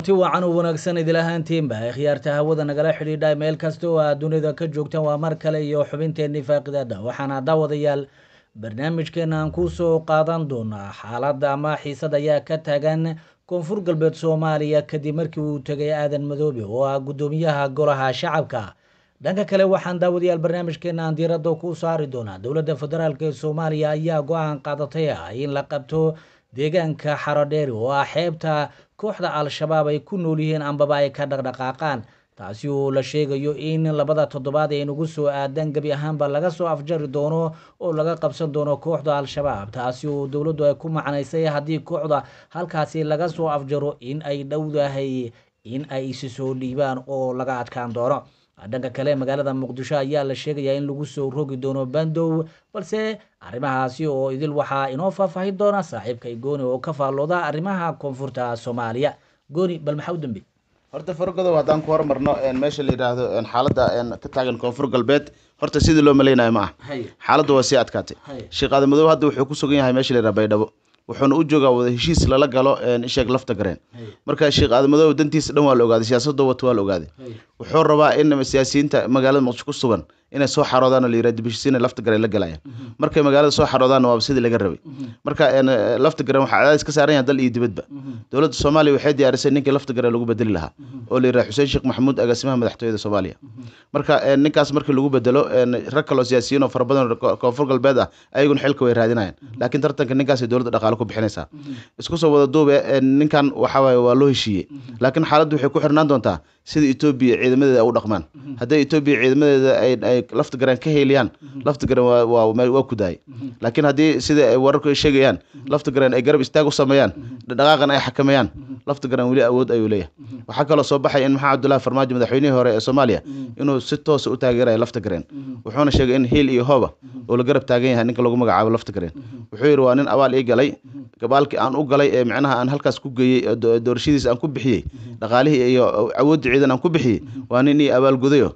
ti wacan u wanaagsan idil ahaantiinba khiyaarta hawada nagala xidhiidha meel kasta oo aad dunida ka joogtaan waa mar kale iyo xubinteenii faaqidada waxaana daawadayaal barnaamijkeena aan ku soo qaadan doonaa xaaladda ama xiisad ayaa ka taagan koonfur galbeed soomaaliya kadib markii uu tegay aadan madoobe oo ah guddoomiyaha golaha shacabka dhanka kale waxaan daawadayaal barnaamijkeena aan diiradda ku saari doonaa dowladda federaalk ee soomaaliya ayaa go-aan qaadatay ah in la qabto deegaanka xarodheeri oo ah xeebta kooxda al-shabaab ay ku nool yihiin ambaba ay ka dhaqdhaqaaqaan taasi oo la sheegayo in labada toddobaad ay nagu soo aadan gebi ahaanba laga soo afjari doono oo laga qabsan doono kooxda al-shabaab taasi oo dowladdu ay ku macnaysay haddii kooxda halkaasi laga soo afjaro in ay dhowdahay in ay isi soo dhiibaan oo laga adkaan doono dhanka kale magaalada muqdisho ayaa la sheegayaa in lagu soo rogi doono bandow balse arrimahaasi oo idil waxaa inoo faahfaahin doona saaxiibkay gooni oo ka faallooda arrimaha koonfurta soomaaliya gooni bal maxaa u dambe horta fargodow haddaan ku hormarno meesha la yidhaahdo xaaladda ka taagan koonfur galbeed horta sidii loo malaynayo ma ah xaaladdu waa sii adkaatay sheekh aadamadow hadda wuxuu ku sugan yahay meesha la yidhaha baydhabo wuxuuna u joogaa wada heshiis lala galo sheekh lafta gareen marka sheekh aadamadow dantiisa dhan waa la ogaaday siyaasadda wato waa la ogaaday wuxuu rabaa in siyaasiyiinta magaalada muqdisho ku sugan inay soo xaroodaan oo la yirahdo bishisiina lafta gare la galayaan mhm. markay magaalada soo xaroodaan waaba sidii laga rabay mhm. marka e, lafta garen waxa cadaadis ka saaran yaha dal iyo dibadba mhm. dowladda soomaaliya waxay diyaarisay ninkii lafta gare lagu bedeli lahaa oo la yirahdo xuseen sheekh maxamuud agaasimaha madaxtooyada soomaaliya marka ninkaas markii lagu bedelo rag kaloo siyaasiyiin oo fara badan koonfur galbeed ah ayaguna xilka way raadinayaan laakiin tartanka ninkaasay dowladda dhaqaale ku bixinaysaa isku soo wada duube ninkan waxa waa loo heshiiyey laakiin xaaladdu waxay ku xirnaan doontaa sida etoobiya ciidamadeeda u dhaqmaan hadday etoobiya ciidamadeeda ay lafta garaan ka heliyaan mhm. lafta garaan waa kudaaya mhm. laakiin haddii sida ay eh, wararku ay sheegayaan mhm. lafta garaan ay garab istaag u sameeyaan dhaqaaqan ay xakameeyaan lafta garaan weli awood ayuu leeyahay waxaa kaloo soo baxay in maxamed cabdullahi farmaajo madaxweynihii hore ee soomaaliya inuu si toosa u taageeraya lafta gareen wuxuuna sheegay in hiil iyo hooba oo la garab taagan yahay ninka lagu magacaabo lafta gareen wuxuu yidhi waa nin abaal ii galay gabaalkii aan u galay ee micnaha aan halkaas ku geeyey doorashadiis aan ku bixiyey dhaqaalihii iyo eh, awoodda ciidan aan ku bixiyey waa nin ii abaalgudayo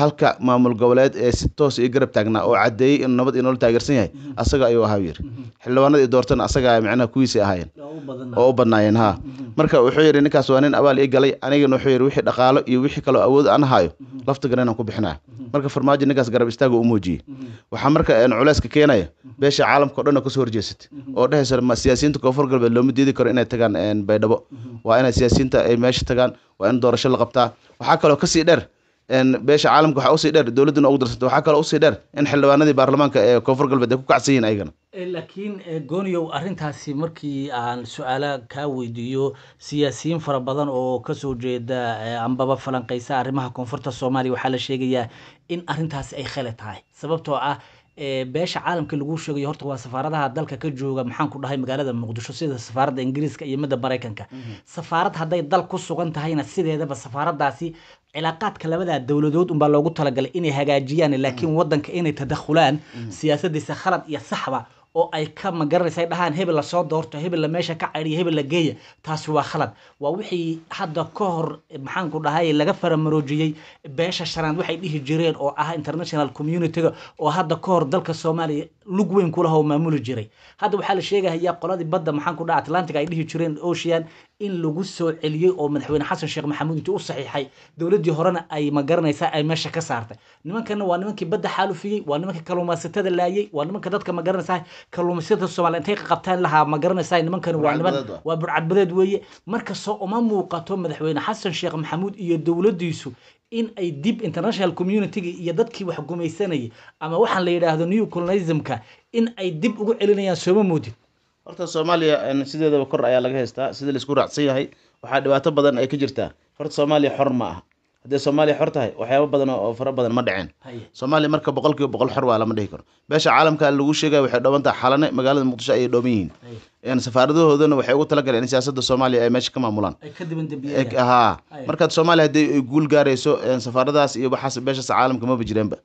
halka maamul goboleed ahayd ee si toos io garab taagnaa oo caddeeyey inuu nabad inoola taageersan yahay mm-hmm. asaga ayuu ahaa yidhi mm-hmm. xildhibaanada doortana asaga macnaha kuwiisi ahaayeen oo u badnaayeen haa mm-hmm. marka wuxuu yidhi ninkaas waa nin abaal i galay anigana wuxuu yidhi wixii dhaqaalo iyo wixii kaloo awood aan haayo laftigan inaan ku bixinaya marka farmaajo ninkaas garab istaaga u muujiyey waxaa marka culeyska keenaya beesha caalamka o dhan kasoo horjeesatay oo dhexaysa siyaasiyiinta koonfur galbeed looma diidi karo inay tagaan baydhabo waa inay siyaasiyiinta ay meesha tagaan waa in doorasho la qabtaa waxaa kaloo kasii dheer beesha caalamka waxaa usii dheer dowladduna ugu darsanta waxaa kaloo usii dheer in xildhibaanadii baarlamaanka ee koonfur galbeed ay ku kacsan yihin ayagana eh, laakiin eh, gooniyow arrintaasi markii aan su-aala kaa weydiiyo siyaasiyiin fara badan oo kasoo jeeda eh, ambaba falanqaysa arrimaha koonfurta soomaaliya waxaa la sheegayaa in arrintaasi ay khale tahay sababtoo ah beesha caalamka lagu sheegayo horta waa safaaradaha dalka ka jooga maxaan ku dhahay magaalada muqdisho sida safaaradda ingiriiska iyo midda maraykanka mhm. safaarad hadday dal ku sugan tahayna sideedaba safaaraddaasi cilaaqaadka labadaa dowladood unbaa loogu talagalay inay hagaajiyaan laakiin mhm. wadanka inay tadakhulaan mhm. siyaasadiisa khalad iyo saxba oo ay ka magaranaysa ay dhahaan hebel la soo doorto hebel la meesha ka cadhiya hebel la geeya taasi waa khalad waa wixii hadda ka hor maxaanku dhahay laga faramaroojiyey beesha shanaad waxay dhihi jireen oo ah international communityga oo hadda ka hor dalka soomaaliya lug weyn kulaha oo maamuli jiray hadda waxaa la sheegahayaa qoladii badda maxaanku dhaha atlantic ay dhihi jireen ocean in lagu soo celiyey oo madaxweyne xasan sheekh maxamuud intuu u saxiixay dowladdii horena ay ma garanaysaa ay meesha ka saartay nimankana waa nimankii badda xaalufiyey waa nimanka kalluumaysatada laayey waa nimanka dadka ma garanaysaa kalluumaysatada soomaaliya intay qabtaan lahaa ma garanaysaa nimankani waa niman waa burcadbadeed weeye markastoo uma muuqato madaxweyne xasan sheekh maxamuud iyo dowladdiisu in ay dib international communitiga iyo dadkii wax gumaysanayay ama waxaan la yidhaahdo new colonismka in ay dib ugu celinayaan sooma moodid horta soomaaliya sideedaba kor ayaa laga haystaa sida laysku raacsan yahay waxaa dhibaato badan ay ka jirtaa horta soomaaliya xor ma ah haddee soomaaliya xor tahay waxyaaba badan oo fara badan ma dhaceen soomaaliya marka boqol kiiba boqol xor waa lama dhihi karo beesha caalamka lagu sheegaya waxay dhooban tahay xalane magaalada muqdisho ayay dhooban yihiin safaaradahoodana waxay ugu talagaleen in siyaasada soomaaliya ay meesha ka maamulaan ha markaad soomaaliya haddii ay guul gaarayso safaaradaas iyo waxaas beeshas caalamka maba jireenba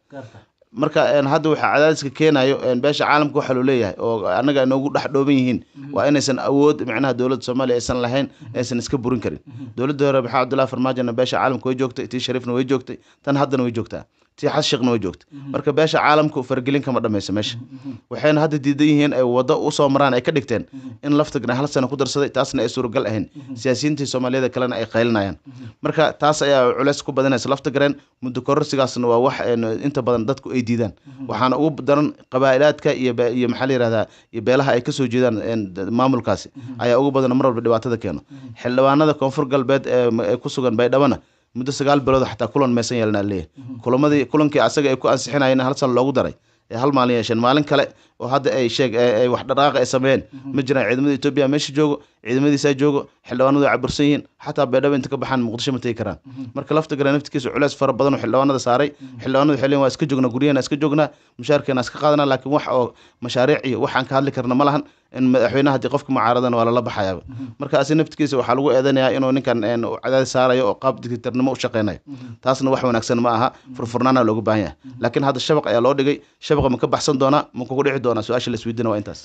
marka hadda waxa cadaadiska keenayo beesha caalamka waxa loo leeyahay oo annaga inoogu dhex dhooban yihiin mhm. waa inaysan awood macnaha dowladda soomaaliya aysan lahayn inaysan iska burin karin mhm. dowladda hore maxaa cabdullahi farmaajona beesha caalamka way joogtay tii shariifna way joogtay tan haddana way joogtaa tii xadshikna mhm. marka beesha caalamka faragelin kama dhamayso meesha mhm. Mhm. waxayna hadda diidan yihiin ay wado usoo maraan ay ka dhigteen in laftigna hal sana ku darsaday taasna ay suuragal ahayn siyaasiyiintii soomaaliyada kalena ay qaylinayaan marka taas ayaa culays ku badanaysa laftigareen muddo kororsigaasna waa wax eh, inta badan dadku ay diidaan waxaana ugu daran qabaa'ilaadka iyo maxaa la yihahdaa iyo beelaha ay kasoo jeedaan eh, maamulkaasi ayaa ugu badan mar walba dhibaatada keeno xildhibaanada koonfur galbeed ee eh, sugan baydhabana muddo sagaal bilood xataa kulan maysan yeelnaleeyahy mhm. kulamadii kulankii asaga ay ku ansixinayeen hal san loogu daray ee hal maalin yeesheen maalin kale oo hadda ay sheeg ay wax dhaqaaqa ay sameeyeen mhm. ma jiraan ciidamada etoobiya meesha joogo ciidamadiisaa joogo xildhibaanadu cabursan yihiin xataa beedhaba inta ka baxaan muqdisho ma tegi karaan mhm. marka lafta gale naftikiisa culeys fara badan oo xildhibaanada saaray xildhibaanadu waxay leeyiin waa iska joognaa guryaheena iska joognaa mushaarkeena iska qaadanaa laakiin wax oo mashaariic iyo waxaan ka hadli karna ma lahan in madaxweynaha hadii qofka mucaaradan waa lala baxayaaba mm-hmm. markaasi naftigiisa waxaa lagu eedanayaa inuu ninkan cadaadis saarayo oo qaab digritarnimo u shaqeynayo mm-hmm. taasna wax wanaagsan ma aha mm-hmm. furfurnaana loogu baahan yahay laakiin hadda shabaq ayaa loo dhigay shabaqa ma ka baxsan doonaa ma kugu dhici doonaa su-aasha lasweydiina waa intaas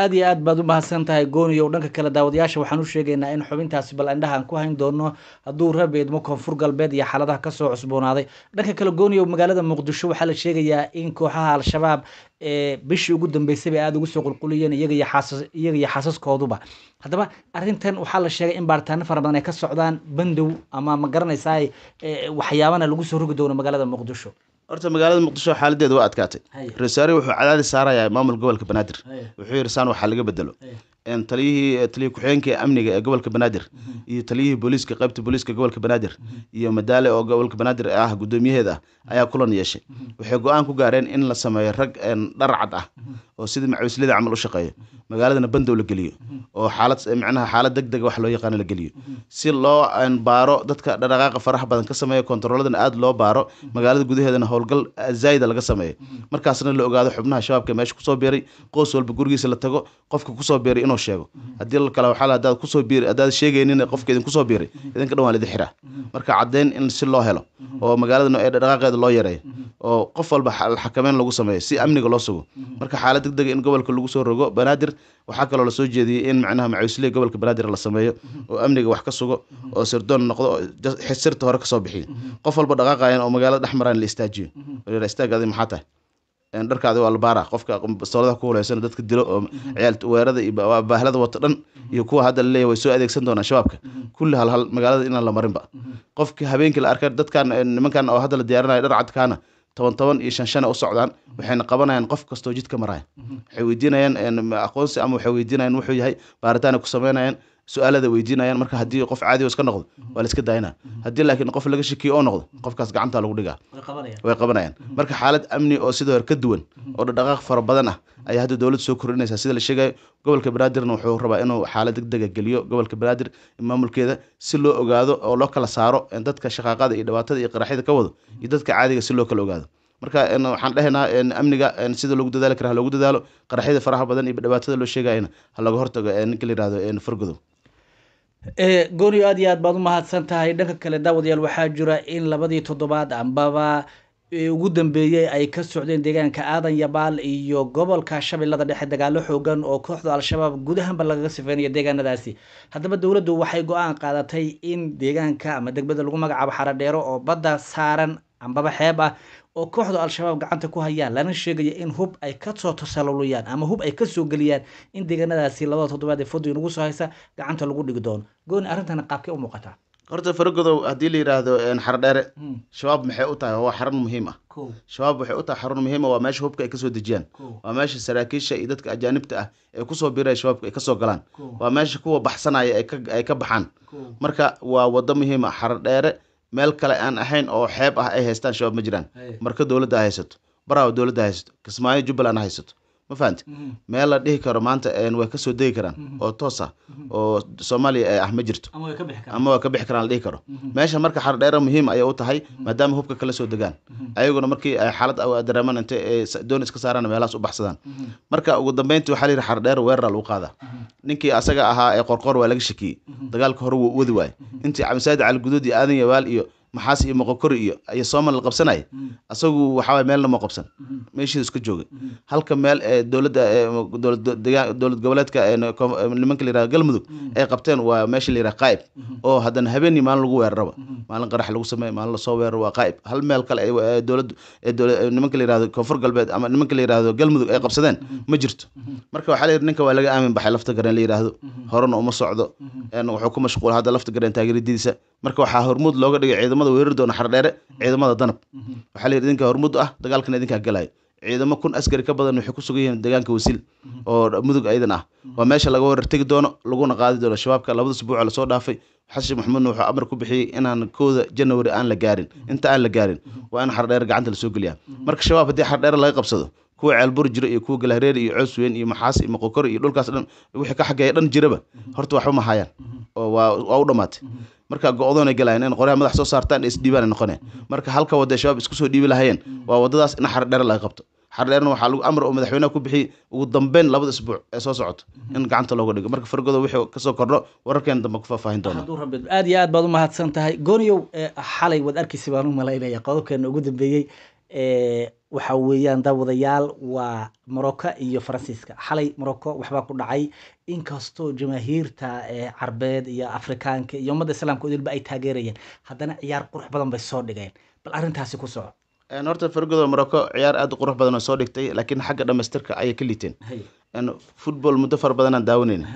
aada iyo aad baad umahadsan tahay gooniyow dhanka kale daawadayaasha waxaan u sheegaynaa in xubintaasi bal indhaha ku hayn doono hadduu rabeedmo koonfur galbeed iyo xaaladaha kasoo cusboonaaday dhanka kale gooniyow magaalada muqdisho waxaa la sheegayaa in kooxaha al-shabaab bishii ugu dambeysay bay aad ugu soo qulquliyeen iyaga iyo xaasaskooduba haddaba arrintan waxaa la sheegay in baaritaano fara badan ay ka socdaan bandow ama ma garanaysaa waxyaabana lagu soo rogi doono magaalada muqdisho horta magaalada muqdisho xaaladeeda waa adkaatay ra wasaare wuxuu cadaadi saarayaa maamul gobolka banaadir wuxuu yiri saan waxaa laga bedelo taliyihii taliya eh, ku-xigeenka ee amniga ee gobolka banaadir mhm. iyo taliyihii booliiska qaybta booliiska gobolka banaadir mhm. iyo madaale oo gobolka banaadir ah guddoomiyaheed ah ayaa kulan yeeshay mhm. waxay go-aan ku gaareen in la sameeyo rag dhar cad ah oo sidii macawislada camal u shaqeeya magaaladana bandow la geliyo oo xaalad macnaha xaalad deg dega wax loo yaqaano la geliyo si loo baaro dadka dhadhaqaaqa faraha badan ka sameeya kontaroladana aada loo baaro magaalada gudaheedana howlgal ah, zaayida laga sameeya markaasna la ogaado xubnaha shabaabka meesha kusoo biiray qoos walba gurigiisa la tago qofka kusoo biiray inuu sheego haddii l kale waxaa hadaad kusoo biiri haddaad sheegaynin qofka idin kusoo biiray idinka dhan waa lidi xiraa marka caddayn in si loo helo oo magaalada ee dhaqaaqeeda loo yareeyo oo qof walba xakameyn lagu sameeyo si amniga loo sugo marka xaalad deg in gobolka lagu soo rogo banaadir waxaa kaloo lasoo jeediyey in macnaha macuusliya gobolka banaadir la sameeyo oo amniga wax ka sugo oo sirdoon noqdo oo sirta hore kasoo bixiyo qof walba dhaqaaqayan oo magaalada dhex maraan la istaajiyo la istaag adi maxaa tahay dharkaadi waa albaara qofka bastoolada ku huleysan dadka dilo oo ciyaal iyo baahlada wato dhan iyo kuwa hadda laleeya way soo adeegsan doonaan shabaabka kulli halhal magaalada inaan la marinba qofki habeenkii la arka dadkan nimankan oo hadda la diyaarinaya dhar cadkaana toban toban iyo shan shan u socdaan waxayna qabanayaan qof kastoo jidka maraya waxay weydiinayaan aqoonsi ama waxay weydiinayaan wuxuu yahay baaritaana ku sameynayaan su-aalada weydiinayaan marka haddii qof caadigo iska noqdo waa la iska haddii laakiin qof laga shakiyo oo noqdo qofkaas gacanta lagu dhigaa way qabanayaan marka xaalad amni oo sidoo hore ka duwan oo dhadhaqaaq fara badan ah ayaa hadda dowladda soo kordhinaysaa sida la sheegayo gobolka banaadirna wuxuu rabaa inuu xaalad degdega ah geliyo gobolka banaadir maamulkeeda si loo ogaado oo loo kala saaro dadka shaqaaqada iyo dhibaatada iyo qaraxyada ka wado iyo dadka caadiga si loo kala ogaado marka waxaan dhehaynaa amniga sida lagu dadaali kara ha loogu dadaalo qaraxyada faraha badan iyo dhibaatada loo sheegayana ha laga hortago ninka la yihahdo fargodow gorio aad iyo aad baad u mahadsan tahay dhanka kale daawadayaal waxaa jira in labadii toddobaad ambaba ugu dambeeyey ay ka socdeen deegaanka aadan yabaal iyo gobolka shabeellada dhexe dagaalo xoogan oo kooxda al-shabaab gudahanba lagaga sifeynayo deegaanadaasi haddaba dowladdu waxay go-aan qaadatay in deegaanka ama degmada lagu magacaabo xaradheero oo badda saaran ambaba xeeb ah oo kooxda al-shabaab gacanta ku hayaan lana sheegaya in hub ay kasoo tasaluliyaan ama hub ay kasoo geliyaan in deganadaasi labada toddobaad ee fodwi nagu soo haysa gacanta lagu dhigi doono gooni arrintana qaabkay u muuqataa horta farogodow haddii la yidhaahdo xardheere hmm. shabaab maxay u tahay waa xarun muhiim ah shabaab waxay u tahay xarun muhiim ah, waa meesha hubka ay kasoo dejiyaan waa meesha saraakiisha iyo dadka ajaanibta ah ee kusoo biiraya shabaabka ay kasoo galaan waa meesha kuwa baxsanaya ay ka baxaan marka waa wado muhiima ah, xardheere meel kale aan ahayn oo xeeb ah ay haystaan shabaab ma jiraan marka dowladda haysato baraawe dowladda haysato kismaayo jubbaland ha haysato ma fahamte mm-hmm. meel la dhihi karo maanta way kasoo degi karaan mm-hmm. oo toos ah mm-hmm. oo soomaaliya eh, ah ma jirto ama waa ka bixi karaan la dhihi karo meesha marka xardheera muhiim ayay u tahay maadaama hubka kala soo degaan ayaguna markii ay eh, xaalad dareeman inte eh, ay doon iska saaraan meelahaas u baxsadaan marka ugu dambeyntii waxaa la yihi xardheer weerara lagu qaadaa ninkii asaga ahaa ee qorqoor waa laga shakiyey dagaalka hore wuu wadi waayey intii cabdisaadi cali guduud iyo aadan yawaal iyo maxaas iyo moqokor iyo iyo somalilan qabsanaya mm. asagu waxawaay meelna moo qabsan mm-hmm. meeshii iska jooga mm-hmm. halka meel ee eh, dowladda eh, dowlad goboleedka eh, nimanka la yihahdo galmudug mm-hmm. ay qabteen waa meesha la yihahdo qaa'ib oo haddana habeenii maalin lagu weeraraba maalin qarax lagu sameeya maalin lasoo weeraro waa qaa'ib hal meel kale dowladdu nimanka la yihahdo koonfur galbeed ama nimanka la yihahdo galmudug ay qabsadeen ma jirto marka waxaa la yidhi ninka waa laga aamin baxay lafta gareen la yidhaahdo horena uma socdo wuxuu ku mashquul hadda lafta gareen taageeradiisa marka waxaa hormuud looga dhigay ciidamada weerari doona xardheere ciidamada danab waxaa layidhi idinkaa hormuud ah dagaalkan idinkaa galaayo ciidamo kun askari ka badan waxay ku yihiin deegaanka wasiil oo mudug aydan ah waa meesha laga warartegi doono laguna qaadi doono shabaabka labada usbuuc lasoo dhaafay xasan sheekh maxamuudna wuxuu amar ku bixiyey inaan kooda janawari aan la gaarin inta aan la gaarin waa in xardheere gacanta lasoo geliya marka shabaab haddii xardheere laga qabsado kuwa ceelbur jiro iyo kuwa galahareer iyo coos weyn iyo maxaas iyo maqokor iyo dhulkaas dhan wixii ka xageeya dhan jiraba horta waxba ma hayaan oo waa u dhammaatay marka go-doona galayan in qoryaha madax soo saartaan isdhiibaan noqoneen marka halka wadee shabaab isku soo dhiibi lahayeen waa waddadaas in xardheer laga qabto xardheerna waxaa lagu amr oo madaxweyneha ku bixiy ugu dambeyn labada isbuuc ee soo socoto in gacanta looga dhigo marka fargodo wixii kasoo kordho wararkeena dambe ku faahfaahin doonaaad aad iyo aad baad u mahadsan tahay gooniyow xalay waad arkiysay baan u malaynaya qodobkeena ugu dambeeyey Eh, waxa weeyaan daawadayaal waa morocco iyo faransiiska xalay morocco waxbaa ku dhacay inkastoo jamaahiirta eh, carbeed iyo afrikaanka iyo ummadda islaamka udilba ay taageerayeen haddana ciyaar qurux badan bay soo dhigeen bal arrintaasi ku soco horta eh, fargodo morocco ciyaar aada u qurux badan oo soo dhigtay laakiin xagga dhamaystirka ayay ka liiteen football muddo fara badanaan daawanayna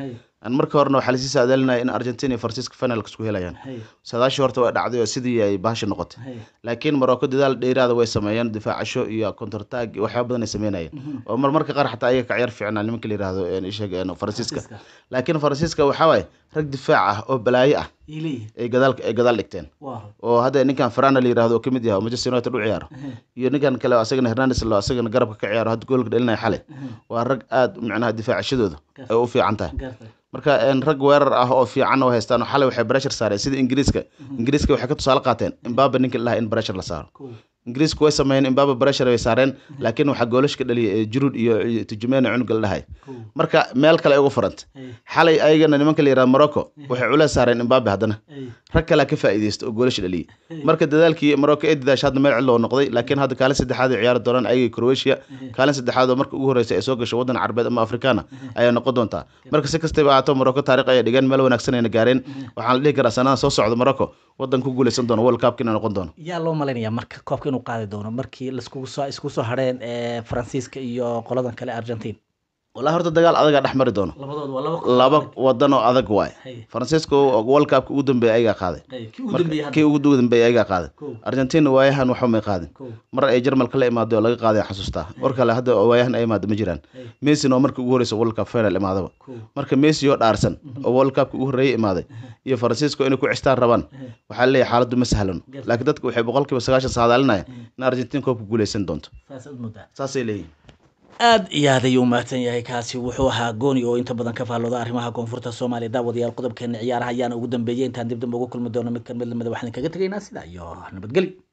marka horena waxaa lasii saadaalinaya in argentina iyo faransiiska finalka isku helayaan sadaashii horta waa dhacday oo sidii ay baasha noqotay laakiin marocco dadaal dheeraada way sameeyeen difaacasho iyo kontartaag iyo waxyaaba badan ay sameynayeen oo mhm. marmarka qaar xataa ayaga ka ciyaar fiicnaa nimanka la yirahdo eh, isheg eh, faransiiska laakiin faransiiska waxaa waaye rag difaac ah oo balaayo ah ay gadaal ay gadaal dhigteen oo hadda ninkan farana la yirahdo oo kamid yahay oo manchester united u ciyaaro iyo ninkan kale asagana hernandes la asagana garabka ka ciyaaro hadda goolka dhalinaya xalay waa rag aad macnaha difaacashadooda ay u fiican tahay marka rag weerar ah oo fiicanna way haystaan xalay waxay bresher saareen sida ingiriiska ingiriiska waxay ka tusaale qaateen imbaba ninka lahaa in breshar la saaro ingiriisku way sameeyeen imbaba breshar way saareen laakiin waxaa goolash ka dhaliya jurud eh, iyo eh, tujumeena cunuga dhahay marka meel kale ay uga furanta xalay ayagana nimanka la yihahda morocco waxay culees saareen imbabe haddana rag kalea ka faa'iideysta oo goolash dhaliya marka dadaalkii morocco ee dadaasha hadda meel cid noqday laakiin hadda kaalin saddexaad ay ciyaari doonaan ayaga croatia kaalin saddexaad oo marka ugu horreysa ay soo gasho waddan carbeed ama afrikaana ayaa noqon doontaa marka si kastayba ahaato morocco taariikh ayay dhigeen meel wanaagsan gaareen waxaan la dhihi karaa sannadan soo socda morocco waddan ku guuleysan doona world cupkina noqon doono yaa loo malaynayaa marka koobka inuu qaadi doono markii laiskugu soo hadheen eh, faransiiska iyo qoladan kale argentine walaa horta dagaal adagaa dhex mari doono laba wadan oo adag waay faransiisko world cupk ugu dambeeyey ayagaa qaaday kii ugu dambeeyey ayagaa qaaday argentina waayahan waxba may qaadin mar ay jarmalka la imaaday laga qaaday xasuustaa mar kale hadda waayahan ay imaada ma jiraan messina oo markii ugu horreysa world cup final imaadaba marka messi oo dhaarsan mhm. oo world cupka ugu horreeyey imaaday mhm. iyo faransiisko inay ku cistaan rabaan waxaa leeyahay xaaladdu ma sahlano laakiin dadka waxay boqolkiiba sagaashan saadaalinaya in mm. argentina koobka guuleysan doonto saasay leeyihin aada iyo aada ayuu umahadsan yahay kaasi wuxuu ahaa gooni oo inta badan ka faallooda arrimaha koonfurta soomaaliya daawadayaal qodobkeena ciyaaraha ayaana ugu dambeeyay intaan dib damba ugu kulmi doono mid kan mid lamida waxaan kaga tegaynaa sidaa iyo nabadgelyo